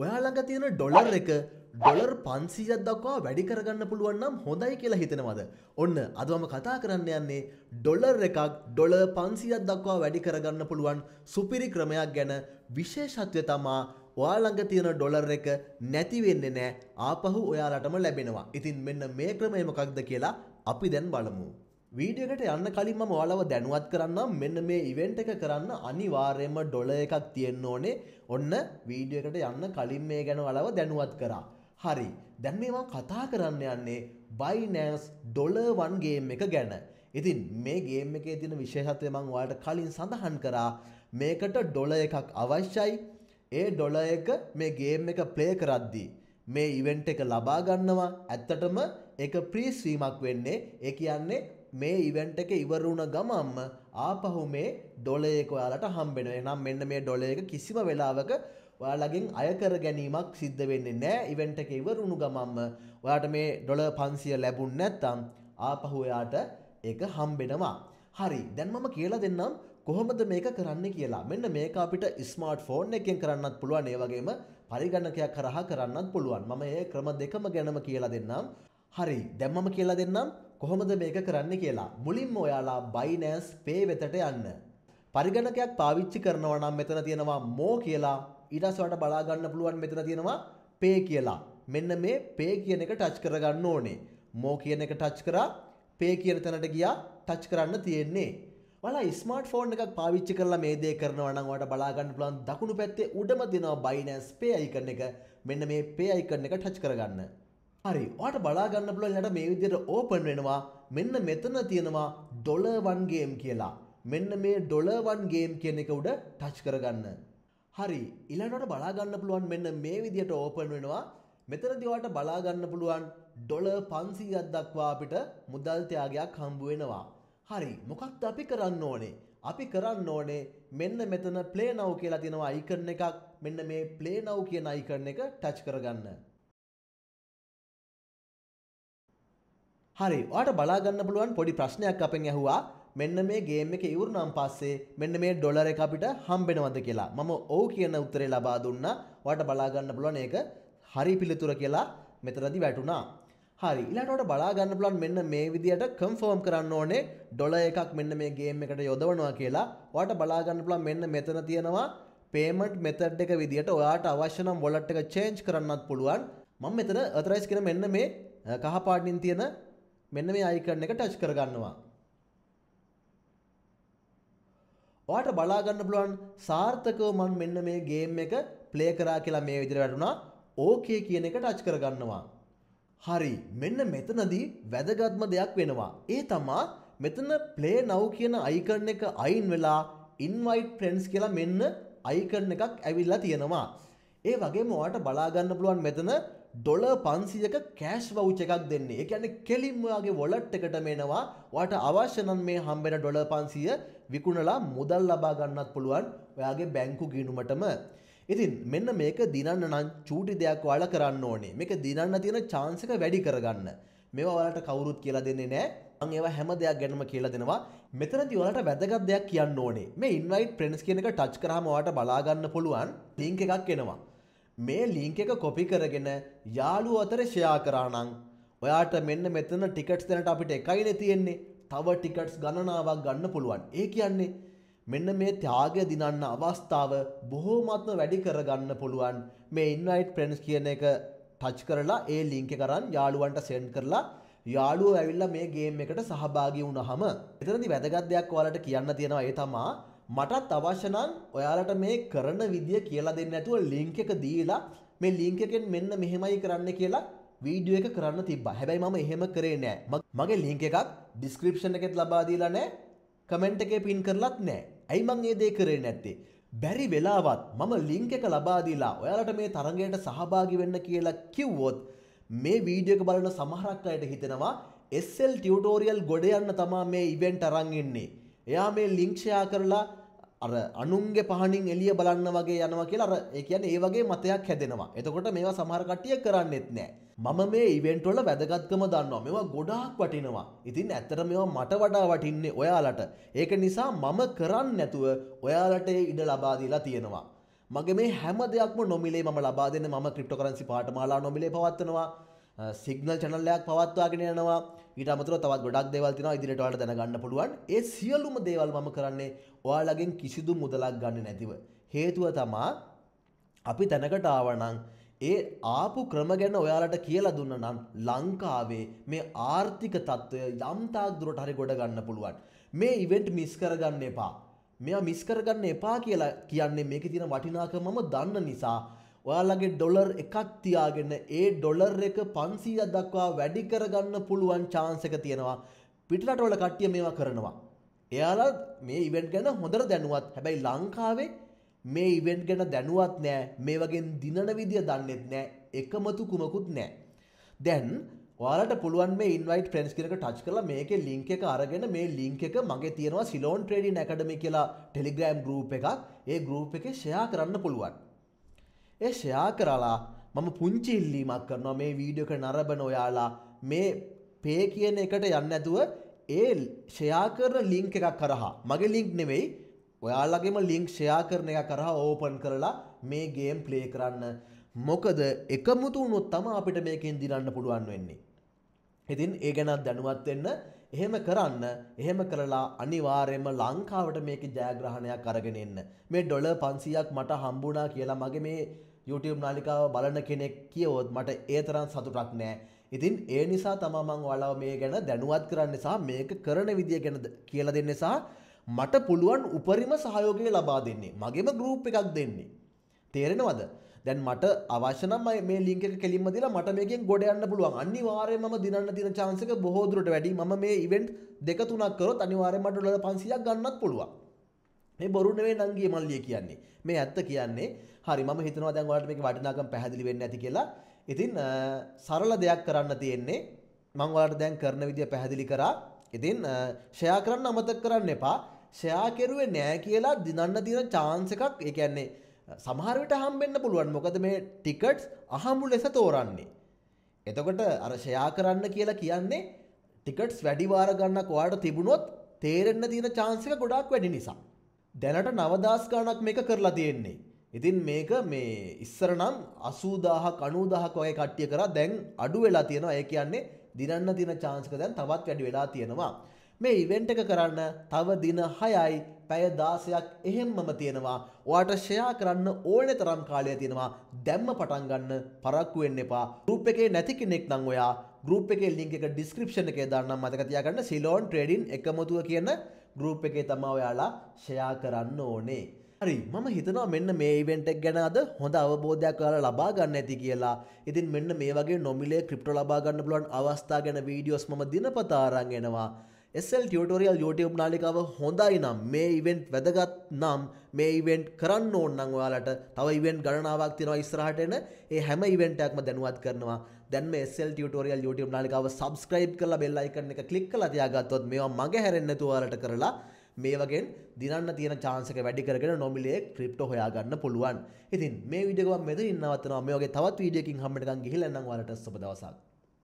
ඔයාළඟ තියෙන ඩොලර් එක ඩොලර් පන්සීයක් දක්වා වැඩි කරගන්න පුළුවන්නම් හොඳයි කියලා හිතෙනවද. ඔන්න අදවම කතා කරන්න යන්නේ ඩොලර් එකක් ඩොල පන්සියක් දක්වා වැඩි කරගන්න පුළුවන් සුපිරි ක්‍රමයක් ගැන විශේෂත්වය තමා ඔයාළඟ තියෙන ඩොලර් එක නැතිවෙන්නේ නෑ ආපහු ඔයාලටම ලැබෙනවා. ඉතින් මෙන්න මේ ක්‍රමය මොකක්ද කියලා අපි දැන් බලමු. වීඩියකට යන්න කලින් මම ඔයාලව දැනුවත් කරන්නම් මෙන්න මේ ඉවෙන්ට් එක කරන්න අනිවාර්යයෙන්ම ඩොලර් එකක් තියෙන්න ඕනේ. ඔන්න වීඩියෝ එකට යන්න කලින් මේ ගැන ඔයාලව දැනුවත් කරා. හරි. දැන් මේවා කතා කරන්න යන්නේ Binance ඩොලර් 1 ගේම් එක ගැන. ඉතින් මේ ගේම් එකේ තියෙන විශේෂත්වය මම ඔයාලට කලින් සඳහන් කරා. මේකට ඩොලර් එකක් අවශ්‍යයි. ඒ ඩොලර් එක මේ ගේම් එක ප්ලේ කරද්දී මේ ඉවෙන්ට් එක ලබා ගන්නවා. ඇත්තටම ඒක ප්‍රීස්වීමක් වෙන්නේ. ඒ කියන්නේ මේ ඉවෙන්ට් එක ඉවර වුණ ගමන්ම ආපහු මේ ඩොලර් එක ඔයාලට හම්බෙනවා. එහෙනම් මෙන්න මේ ඩොලර් එක කිසිම වෙලාවක ඔයාලගෙන් අය කර ගැනීමක් සිද්ධ වෙන්නේ නැහැ. ඉවෙන්ට් එක ඉවර වුණු ගමන්ම ඔයාට මේ ඩොලර් 500 ලැබුණ නැත්නම් ආපහු ඔයාට ඒක හම්බෙනවා. හරි දැන් මම කියලා දෙන්නම් කොහොමද මේක කරන්න කියලා මෙන්න මේක අපිට ස්මාර්ට් ෆෝන් එකෙන් කරන්නත් පුළුවන් ඒ වගේම පරිගණකයක් කරහා කරන්නත් පුළුවන් මම ඒ ක්‍රම දෙකම ගැනම කියලා දෙන්නම් හරි දැන් මම කියලා දෙන්නම් කොහොමද මේක කරන්න කියලා මුලින්ම ඔයාලා බයිනෑස් පේ වෙතට යන්න. පරිගණකයක් පාවිච්චි කරනවා නම් මෙතන තියෙනවා මෝ කියලා ඊටස්වට බලාගන්න පුළුවන් මෙතන තියෙනවා පේ කියලා. මෙන්න මේ පේ කියන එක ටච් කරගන්න ඕනේ. මෝ කියන එක ටච් කරා පේ කියන තැනට ගියා ටච් කරන්න තියෙන්නේ. වලා ස්මර්ට් ෆෝන් එකක් පාවිච්චි කරලා මේ දේ කරනවා නම් ඔයාලට බලා ගන්න පුළුවන් දකුණු පැත්තේ උඩම දෙනවා බයිනස් පේ අයිකන් එක. මෙන්න මේ පේ අයිකන් එක ටච් කරගන්න. හරි ඔට බලාගන්න පුල ලට මේ විදියට ඕපන් වෙනවා මෙන්න මෙතන තියෙනවා ඩොලවන්ගේම් කියලා මෙන්න මේ ඩොලවන්ගේම් කියන එක උඩ ටච් කරගන්න හරි ඉලනට බලාගන්න පුළුවන් මෙන්න මේ විදියට ඕපන් වෙනවා මෙතන දිවට බලාගන්න පුළුවන් ඩොල පන්සීයක් දක්වා අපිට මුදල් තයාගයක් හම්බු වෙනවා හරි මොකක්ද අපි කරන්න ඕනේ අපි කරන්න ඕනේ මෙන්න මෙතන ප්ලේ නව් කියලා තියෙනවා අයිකරන එකක් මෙන්න මේ ප්ලේ නව් කියන අයිකරන එක ටච් කරගන්න හරි ඔයාට බලාගන්න පුළුවන් පොඩි ප්‍රශ්නයක් අපෙන් ඇහුවා මෙන්න මේ ගේම් එක ඉවරනම් පස්සේ මෙන්න මේ ඩොලර එක අපිට හම්බෙනවද කියලා මම ඔව් කියන උත්තරේ ලබා දුන්නා ඔයාට බලාගන්න පුළුවන් ඒක හරි පිළිතුර කියලා මෙතනදි වැටුණා හරි ඊළඟට බලාගන්න පුළුවන් මෙන්න මේ විදියට කන්ෆර්ම් කරන්න ඕනේ ඩොලර් එකක් මෙන්න මේ ගේම් එකට යොදවනවා කියලා. ඔයාට බලාගන්න පුළුවන් මෙන්න මෙතන තියෙනවා payment method එක විදියට ඔයාට අවශ්‍ය නම් wallet එක change කරන්නත් පුළුවන්. මම මෙතන authorize කියන මෙන්න මේ කහ පාටින් තියෙන මෙන්න මේ අයිකන් එක ටච් කරගන්නවා. ඔයාට බලා ගන්න පුළුවන් සාර්ථකව මම මෙන්න මේ ගේම් එක ප්ලේ කරා කියලා මේ විදිහට වැටුණා. ඕකේ කියන එක ටච් කරගන්නවා. හරි මෙන්න මෙතනදී වැදගත්ම දෙයක් වෙනවා. ඒ තමා මෙතන ප්ලේ නව් කියන අයිකන් එක අයින් වෙලා ඉන්වයිට් ෆ්‍රෙන්ඩ්ස් කියලා මෙන්න අයිකන් එකක් ඇවිල්ලා තියෙනවා. ඒ වගේම ඔයාට බලා ගන්න පුළුවන් මෙතන ඩොල පන්සියක කෑශ් වෞච එකක් දෙන්නේ එක ඇන කෙලින්මයාගේ වොලට් එකට මේනවා වාට අවශ්‍යනන් මේ හම්බෙන ඩොල පන්සිය විකුණලා මුදල් ලබා ගන්නත් පුළුවන් ඔයාගේ බැංකු ගිනුමටම ඉතින් මෙන්න මේක දිනන්න නම් චූටි දෙයක් වාල කරන්න ඕනේ මේක දිනන්න තියෙන චාන්සක වැඩි කරගන්න මේවා ඔයාලට කවුරුත් කියලා දෙන්නේ නෑ මං ඒවා හැම දෙයක් ගැනම කියලා දෙනවා මෙතනදී ඔයාලට වැදගත් දෙයක් කියන්න ඕනේ මේ ඉන්වයිට් ෆ්‍රෙන්ඩ්ස් කියන එක ටච් කරාම ඔයාලට බලා ගන්න පුළුවන් ලින්ක් එකක් එනවා මේ ලිංක එක කොපි කරගෙන යාළුව අතර ෂයා කරානං ඔයාට මෙන්න මෙතන ටිකට්ස් දෙනට අපිට එකයින තියෙන්නේ තව ටිකට්ස් ගණනාවක් ගන්න පුළුවන් ඒ කියන්නේ මෙන්න මේ ත්‍යාගය දිනන්න අවස්ථාව බොහෝමත්ම වැඩි කරගන්න පුළුවන් මේ ඉන්වයිට් ප්‍රෙන්ස් කියන එක ටච් කරලා ඒ ලිංක කරන් යාළුවන්ට සෙන්ඩ් කරලා යාළුවෝ ඇවිල්ලා මේ ගේම් එකට සහභාගී වුණාම එතනදි වැදගත් දෙයක් ඔයාලට කියන්න තියෙනවා ඒ තමා මටත් අවශ්‍ය නම් ඔයාලට මේ කරන විදිය කියලා දෙන්න නැතුව ලින්ක් එක දීලා මේ ලින්ක් එකෙන් මෙන්න මෙහෙමයි කරන්න කියලා වීඩියෝ එක කරන්න තිබ්බා. හැබැයි මම එහෙම කරේ නෑ. මගේ ලින්ක් එකක් ඩිස්ක්‍රිප්ෂන් එකෙත් ලබා දීලා නෑ. කමෙන්ට් එකේ පින් කරලත් නෑ. ඇයි මං ඒ දේ කරේ නැත්තේ? බැරි වෙලාවත් මම ලින්ක් එක ලබා දීලා ඔයාලට මේ තරඟයට සහභාගී වෙන්න කියලා කිව්වොත් මේ වීඩියෝ එක බලන සමහරක් අයට හිතෙනවා SL ටියුටෝරියල් ගොඩ යන්න තමා මේ ඉවෙන්ට් අරන් ඉන්නේ. එයා මේ ලිංක් ෂෙයා කරලා අර අනුන්ගේ පහණින් එළිය බලන්න වගේ යනවා කියලා අර ඒ කියන්නේ ඒ වගේ මතයක් හැදෙනවා. එතකොට මේවා සමහර කට්ටිය කරන්නෙත් නෑ. මම මේ ඉවෙන්ට් වල වැදගත්කම දන්නවා. මේවා ගොඩාක් වටිනවා. ඉතින් ඇත්තට මේවා මට වඩා වටින්නේ ඔයාලට. ඒක නිසා මම කරන්නේ නැතුව ඔයාලට ඉඩ ලබා දීලා තියෙනවා. මගේ මේ හැම දෙයක්ම නොමිලේ මම ලබා දෙන්නේ මම ක්‍රිප්ටෝකරන්සි පාඨමාලා නොමිලේ පවත්වනවා. සිගනල් චනල්ලයක් පවත්වාගෙන යනවා ඊට අමතර තවත් ගොඩක් දේවල් තියෙනවා ඉදිරියට ඔයාලට දැනගන්න පුළුවන් ඒ සියලුම දේවල් මම කරන්නේ ඔයාලගෙන් කිසිදු මුදලක් ගන්න නැතිව හේතුව තමා අපි තැනකට ආවනම් ඒ ආපු ක්‍රම ගැන ඔයාලට කියලා දුන්න නම් ලංකාවේ මේ ආර්ථික තත්ත්වය යම්තාක් දුරට හරි ගොඩ ගන්න පුළුවන් මේ ඉවෙන්ට් මිස් කරගන්න එපා මෙයා මිස් කරගන්න එපා කියලා කියන්නේ මේකේ තියෙන වටිනාකම මම දන්න නිසා ඔයාලගේ ඩොලර් එකක් තියාගෙන ඒ ඩොලර් එක 500ක් දක්වා වැඩි කරගන්න පුළුවන් chance එක තියෙනවා පිටරටවල කට්ටිය මේවා කරනවා එයාලා මේ ඉවෙන්ට් ගැන හොඳට දැනුවත් හැබැයි ලංකාවේ මේ ඉවෙන්ට් ගැන දැනුවත් නෑ මේ වගේ දිනන විදිය දන්නෙත් නෑ එකමතු කුමකුත් නෑ දැන් ඔයාලට පුළුවන් මේ ඉන්වයිට් ෆ්‍රෙන්ඩ්ස් කියන එක ටච් කරලා මේකේ link එක අරගෙන මේ link එක මගේ තියෙනවා සිලෝන් ට්‍රේඩින් ඇකඩමි කියලා ටෙලිග්‍රෑම් ගෲප් එකක් ඒ ගෲප් එකේ ෂෙයා කරන්න පුළුවන් ඒ ෂයා කරලා මම පුංචි ඉල්ලීමක් කරනවා මේ වීඩියෝක නරබන ඔයාලා මේ පේ කියන එකට යන්න ඇතුව ඒ ෂයා කරන ලිංක් එකක් කරහා මගේ ලිංක් නෙවෙයි ඔයාලගේම ලිංක් ෂයා කරන එක කරහා ඕපන් කරලා මේ ගේම් ප්ලේ කරන්න මොකද එකමුතු වුණොත් තමයි අපිට මේකෙන් දිනන්න පුළුවන් වෙන්නේ ඉතින් ඒ ගැනත් දැනුවත් වෙන්න එහෙම කරන්න එහෙම කරලා අනිවාර්යයෙන්ම ලංකාවට මේකේ ජයග්‍රහණයක් අරගෙන එන්න මේ ඩොලර් 500ක් මට හම්බුණා කියලා මගේ මේ YouTube නාලිකාව බලන කෙනෙක් කියවොත් මට ඒ තරම් සතුටක් නෑ. ඉතින් ඒ නිසා තමයි මම ඔයාලව මේ ගැන දැනුවත් කරන්න සහ මේක කරන විදිය ගැන කියලා දෙන්න සහ මට පුළුවන් උපරිම සහයෝගය ලබා දෙන්නේ. මගේම ගෲප් එකක් දෙන්නේ. තේරෙනවද? දැන් මට අවශ්‍ය නම් මේ ලින්ක් එක කෙලින්ම දීලා මට මේකෙන් ගොඩ යන්න පුළුවන්. අනිවාර්යයෙන්ම මම දිනන්න තියෙන chance එක බොහෝ දුරට වැඩි. මම මේ ඉවෙන්ට් දෙක තුනක් කරොත් අනිවාර්යයෙන්ම ඩොලර් 500ක් ගන්නත් පුළුවන්. මේ බොරු නෙවෙයි නංගියේ මල්ලිය කියන්නේ. මේ ඇත්ත කියන්නේ. හරි මම හිතනවා දැන් ඔයාලට මේකේ වටිනාකම පැහැදිලි වෙන්නේ නැති කියලා. ඉතින් සරල දෙයක් කරන්න තියෙන්නේ. මම ඔයාලට දැන් කරන විදිය පැහැදිලි කරා. ඉතින් ෂෙයා කරන්න අමතක කරන්න එපා. ෂෙයා කෙරුවේ නෑ කියලා දිනන්න තියෙන chance එකක් ඒ කියන්නේ සමහර විට හම්බෙන්න පුළුවන්. මොකද මේ ටිකට්ස් අහඹු ලෙස තෝරන්නේ. එතකොට අර ෂෙයා කරන්න කියලා කියන්නේ ටිකට්ස් වැඩි වාර ගන්නක් ඔයාලට තිබුණොත් තේරෙන්න තියෙන chance එක ගොඩාක් වැඩි නිසා. දැනට නවදස් ගණක් මේක කරලා තියෙන්නේ. ඉතින් මේක මේ ඉස්සර නම් 80000 90000ක් වගේ කට්ටිය කරා දැන් අඩු වෙලා තියෙනවා. ඒ කියන්නේ දිනන්න තියෙන chance එක දැන් තවත් වැඩි වෙලා තියෙනවා. මේ ඉවෙන්ට් එක කරන්න තව දින 6යි පැය 16ක් එහෙම්මම තියෙනවා. ඔයාට ෂෙයා කරන්න ඕනේ තරම් කාලය තියෙනවා. දැම්ම පටන් ගන්න පරක්කු වෙන්න එපා. group එකේ නැති කෙනෙක් නම් ඔයා group එකේ link එක description එකේ දාන්නම් මතක තියාගන්න Ceylon Trading එකමතුව කියන ගරුප් එකේ තමා ඔයාලා ෂයා කරන්න ඕනේ. හරි මම හිතනවා මෙන්න මේ ඉවෙන්ටක් ගැන අද හොඳ අවබෝධයක් ඔයාලා ලබා ගන්න ඇති කියලා. ඉතින් මෙන්න මේ වගේ නොමිලේ ක්‍රිප්ටෝ ලබා ගන්න පුළුවන් අවස්ථා ගැන වීඩියෝස් මම දිනපතා අරන් එනවා. SL ටියටෝරියල් YouTube නාලිකාව හොඳයි නම් මේ ඉවෙන්ට් වැදගත් නම් මේ ඉවෙන්ට් කරන්න ඕන්නම් ඔයාලට තව ඉවෙන්ට් ගණනාවක් තියෙනවා ඉස්සරහට එන ඒ හැම ඉවෙන්ට් එකක්ම දැනුවත් කරනවා දැන්ම SL ටියටෝරියල් YouTube නාලිකාව සබස්ක්‍රයිබ් කරලා බෙල් අයිකන් එක ක්ලික් කරලා තියාගත්තොත් මේවා මගේ හැරෙන්නේ නැතුව ඔයාලට කරලා මේ වගේ දිනන්න තියෙන chance එක වැඩි කරගෙන නොමිලේ ක්‍රිප්ටෝ හොයාගන්න පුළුවන්. ඉතින් මේ වීඩියෝ එක මම මෙතනින් නවත්තනවා. මේ වගේ තවත් වීඩියෝ එකකින් හම්බෙන්නකම් ගිහිල්ලා නම් ඔයාලට සුබ දවසක්.